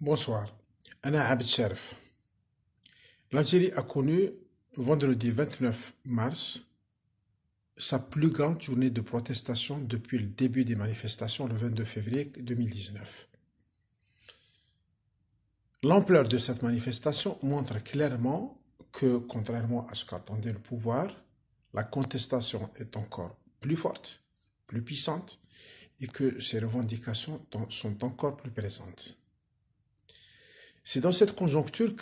Bonsoir, Anna Abid L'Algérie a connu vendredi 29 mars sa plus grande journée de protestation depuis le début des manifestations le 22 février 2019. L'ampleur de cette manifestation montre clairement que, contrairement à ce qu'attendait le pouvoir, la contestation est encore plus forte, plus puissante, et que ses revendications sont encore plus présentes. C'est dans cette conjoncture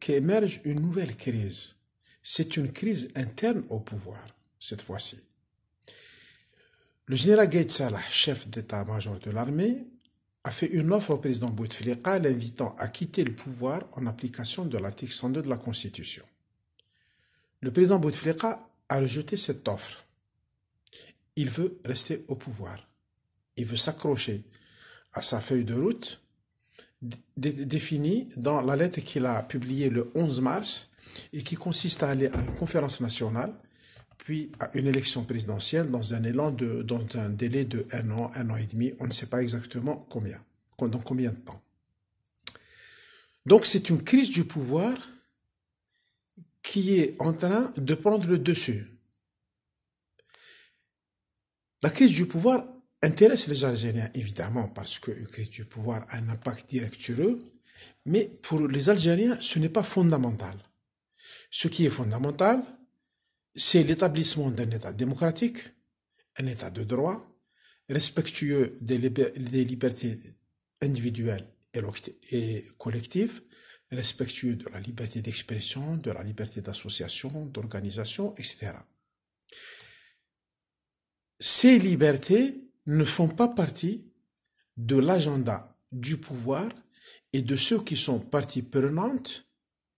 qu'émerge une nouvelle crise. C'est une crise interne au pouvoir, cette fois-ci. Le général Gaït Salah, chef d'état-major de l'armée, a fait une offre au président Bouteflika l'invitant à quitter le pouvoir en application de l'article 102 de la Constitution. Le président Bouteflika a rejeté cette offre. Il veut rester au pouvoir. Il veut s'accrocher à sa feuille de route définie dans la lettre qu'il a publiée le 11 mars et qui consiste à aller à une conférence nationale, puis à une élection présidentielle dans un élan de, dans un délai de un an, un an et demi, on ne sait pas exactement combien, dans combien de temps. Donc c'est une crise du pouvoir qui est en train de prendre le dessus. La crise du pouvoir intéresse les Algériens, évidemment, parce que du pouvoir a un impact direct mais pour les Algériens, ce n'est pas fondamental. Ce qui est fondamental, c'est l'établissement d'un État démocratique, un État de droit, respectueux des libertés individuelles et collectives, respectueux de la liberté d'expression, de la liberté d'association, d'organisation, etc. Ces libertés ne font pas partie de l'agenda du pouvoir et de ceux qui sont partie prenante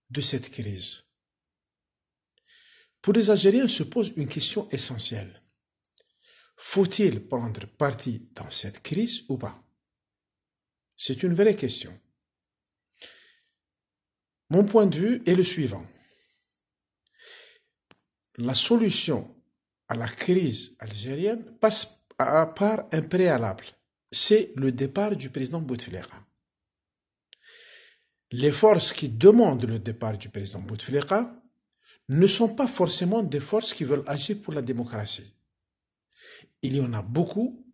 de cette crise. Pour les Algériens se pose une question essentielle. Faut-il prendre parti dans cette crise ou pas C'est une vraie question. Mon point de vue est le suivant. La solution à la crise algérienne passe à part un préalable, c'est le départ du président Bouteflika. Les forces qui demandent le départ du président Bouteflika ne sont pas forcément des forces qui veulent agir pour la démocratie. Il y en a beaucoup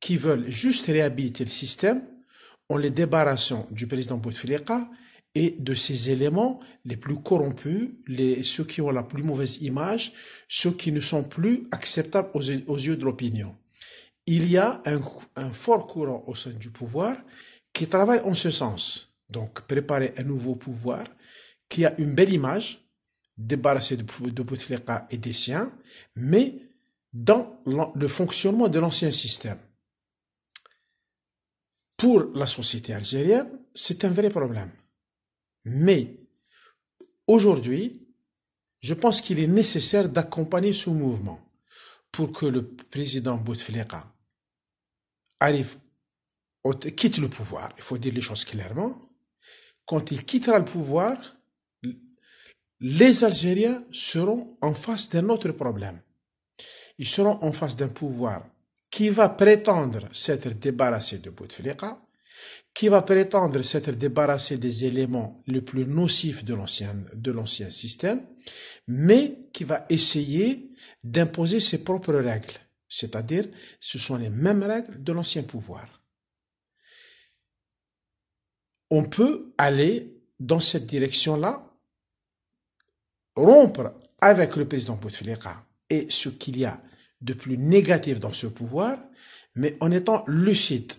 qui veulent juste réhabiliter le système en les débarrassant du président Bouteflika et de ses éléments les plus corrompus, les, ceux qui ont la plus mauvaise image, ceux qui ne sont plus acceptables aux yeux de l'opinion il y a un, fort courant au sein du pouvoir qui travaille en ce sens. Donc, préparer un nouveau pouvoir qui a une belle image, débarrassé de, de Bouteflika et des siens, mais dans le fonctionnement de l'ancien système. Pour la société algérienne, c'est un vrai problème. Mais aujourd'hui, je pense qu'il est nécessaire d'accompagner ce mouvement pour que le président Bouteflika arrive, quitte le pouvoir, il faut dire les choses clairement, quand il quittera le pouvoir, les Algériens seront en face d'un autre problème. Ils seront en face d'un pouvoir qui va prétendre s'être débarrassé de Bouteflika, qui va prétendre s'être débarrassé des éléments les plus nocifs de l'ancien, de l'ancien système, mais qui va essayer d'imposer ses propres règles c'est-à-dire ce sont les mêmes règles de l'ancien pouvoir. On peut aller dans cette direction-là, rompre avec le président Bouteflika et ce qu'il y a de plus négatif dans ce pouvoir, mais en étant lucide,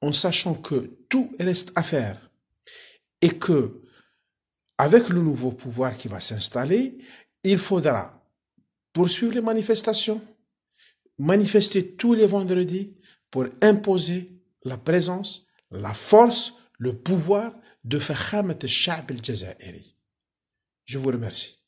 en sachant que tout reste à faire et que avec le nouveau pouvoir qui va s'installer, il faudra poursuivre les manifestations, manifester tous les vendredis pour imposer la présence, la force, le pouvoir de Fahamat shab al-Jazairi. Je vous remercie.